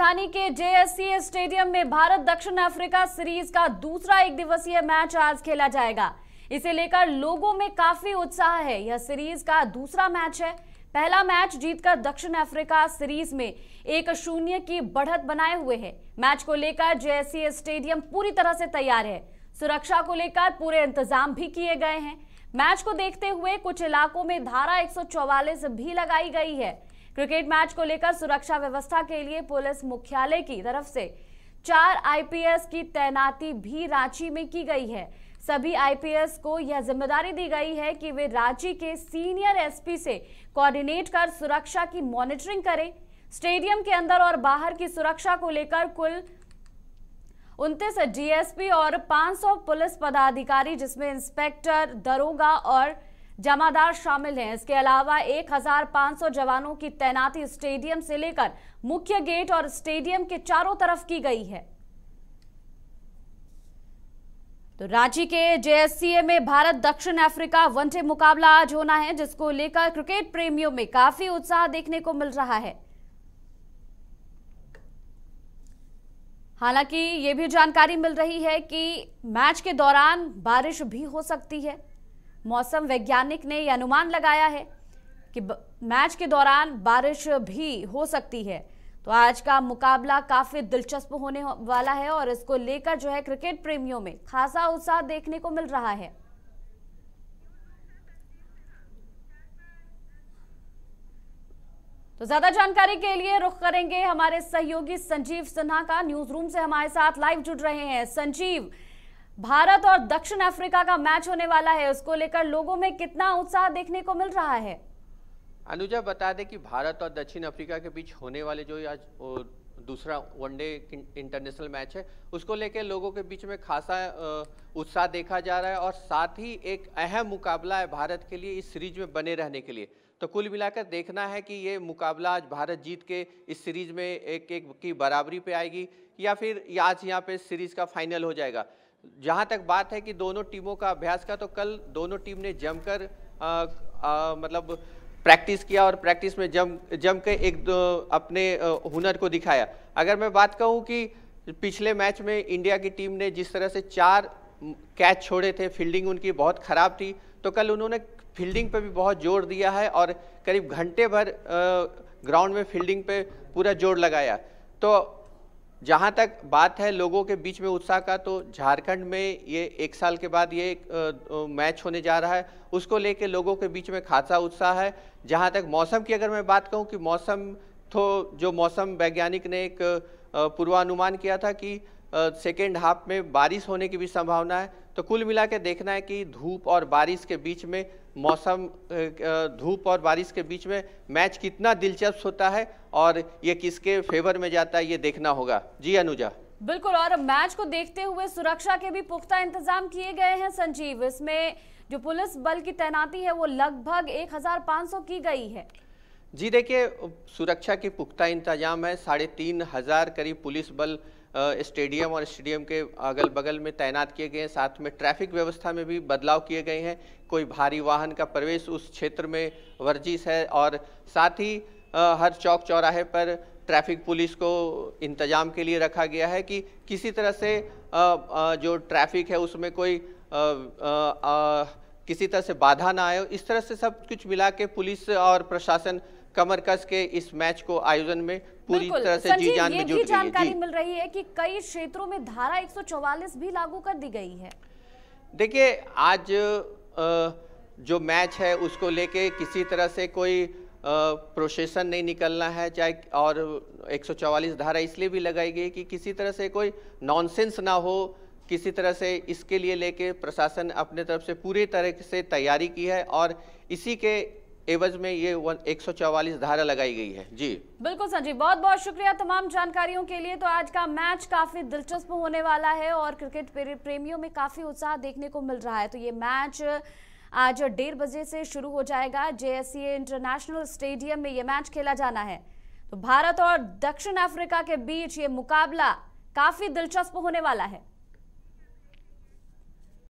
राजधानी के JSC stadium में भारत दक्षिण अफ्रीका सीरीज का दूसरा एक दिवसीय मैच आज खेला जाएगा इसे लेकर लोगों में काफी उत्साह है यह सीरीज का दूसरा मैच है पहला मैच जीतकर दक्षिण अफ्रीका सीरीज में एक शून्य की बढ़त बनाए हुए है मैच को लेकर जेएससी स्टेडियम पूरी तरह से तैयार है सुरक्षा को लेकर पूरे इंतजाम भी किए गए हैं मैच को देखते हुए कुछ इलाकों में धारा 144 भी लगाई गई है क्रिकेट मैच को लेकर सुरक्षा व्यवस्था के लिए पुलिस मुख्यालय की तरफ से चार आईपीएस की तैनाती भी रांची में की गई है सभी आईपीएस को यह जिम्मेदारी दी गई है कि वे रांची के सीनियर एसपी से कोऑर्डिनेट कर सुरक्षा की मॉनिटरिंग करें स्टेडियम के अंदर और बाहर की सुरक्षा को लेकर कुल उनतीस डीएसपी और 500 पुलिस पदाधिकारी जिसमें इंस्पेक्टर दरोगा और जमादार शामिल हैं इसके अलावा 1,500 जवानों की तैनाती स्टेडियम से लेकर मुख्य गेट और स्टेडियम के चारों तरफ की गई है तो रांची के जेएससीए में भारत दक्षिण अफ्रीका वनडे मुकाबला आज होना है जिसको लेकर क्रिकेट प्रेमियों में काफी उत्साह देखने को मिल रहा है हालांकि ये भी जानकारी मिल रही है कि मैच के दौरान बारिश भी हो सकती है मौसम वैज्ञानिक ने यह अनुमान लगाया है कि मैच के दौरान बारिश भी हो सकती है तो आज का मुकाबला काफी दिलचस्प होने वाला है और इसको लेकर जो है क्रिकेट प्रेमियों में खासा उत्साह देखने को मिल रहा है तो ज्यादा जानकारी के लिए रुख करेंगे हमारे सहयोगी संजीव सिन्हा का न्यूज रूम से हमारे साथ लाइव जुड़ रहे हैं संजीव भारत और दक्षिण अफ्रीका का मैच होने वाला है उसको लेकर लोगों में कितना उत्साह देखने को मिल रहा है अनुजा बता दे कि भारत और दक्षिण अफ्रीका के बीच होने वाले जो आज दूसरा वनडे इंटरनेशनल मैच है उसको लेकर लोगों के बीच में खासा उत्साह देखा जा रहा है और साथ ही एक अहम मुकाबला है भारत के लिए इस सीरीज में बने रहने के लिए तो कुल मिलाकर देखना है कि ये मुकाबला आज भारत जीत के इस सीरीज में एक एक की बराबरी पे आएगी या फिर आज यहाँ पे सीरीज का फाइनल हो जाएगा जहां तक बात है कि दोनों टीमों का अभ्यास का तो कल दोनों टीम ने जमकर मतलब प्रैक्टिस किया और प्रैक्टिस में जम जम के एक दो अपने हुनर को दिखाया अगर मैं बात कहूँ कि पिछले मैच में इंडिया की टीम ने जिस तरह से चार कैच छोड़े थे फील्डिंग उनकी बहुत ख़राब थी तो कल उन्होंने फील्डिंग पर भी बहुत जोर दिया है और करीब घंटे भर ग्राउंड में फील्डिंग पर पूरा जोर लगाया तो जहाँ तक बात है लोगों के बीच में उत्साह का तो झारखंड में ये एक साल के बाद ये मैच होने जा रहा है उसको लेके लोगों के बीच में खासा उत्साह है जहाँ तक मौसम की अगर मैं बात कहूँ कि मौसम तो जो मौसम वैज्ञानिक ने एक पूर्वानुमान किया था कि सेकेंड हाफ में बारिश होने की भी संभावना है तो कुल मिला के देखना है कि धूप और बारिश के बीच में मौसम धूप और बारिश के बीच में मैच कितना दिलचस्प होता है और ये किसके फेवर में जाता है ये देखना होगा जी अनुजा बिल्कुल और मैच को देखते हुए सुरक्षा के भी पुख्ता इंतजाम किए गए हैं संजीव इसमें जो पुलिस बल की तैनाती है वो लगभग 1500 की गई है जी देखिए सुरक्षा की पुख्ता इंतजाम है साढ़े तीन हजार करीब पुलिस बल स्टेडियम और स्टेडियम के अगल बगल में तैनात किए गए हैं साथ में ट्रैफिक व्यवस्था में भी बदलाव किए गए हैं कोई भारी वाहन का प्रवेश उस क्षेत्र में वर्जिश है और साथ ही हर चौक चौराहे पर ट्रैफिक पुलिस को इंतजाम के लिए रखा गया है कि किसी तरह से जो ट्रैफिक है उसमें कोई आ, आ, आ, किसी तरह से बाधा ना आए इस तरह से सब कुछ मिला के पुलिस और प्रशासन कमर कस के इस मैच को आयोजन में पूरी तरह से जी जान में जुट रही जानकारी मिल रही है कि कई क्षेत्रों में धारा 144 भी लागू कर दी गई है देखिए आज जो मैच है उसको लेके किसी तरह से कोई प्रोसेसन नहीं निकलना है चाहे और 144 धारा इसलिए भी लगाई गई कि किसी तरह से कोई नॉनसेंस ना हो किसी तरह से इसके लिए लेके प्रशासन अपने तरफ से पूरी तरह से तैयारी की है और इसी के एवज में ये एक धारा लगाई गई है जी बिल्कुल संजीव बहुत बहुत शुक्रिया तमाम जानकारियों के लिए तो आज का मैच काफी दिलचस्प होने वाला है और क्रिकेट प्रेमियों में काफी उत्साह देखने को मिल रहा है तो ये मैच आज डेढ़ बजे से शुरू हो जाएगा जेएससीए इंटरनेशनल स्टेडियम में ये मैच खेला जाना है तो भारत और दक्षिण अफ्रीका के बीच ये मुकाबला काफी दिलचस्प होने वाला है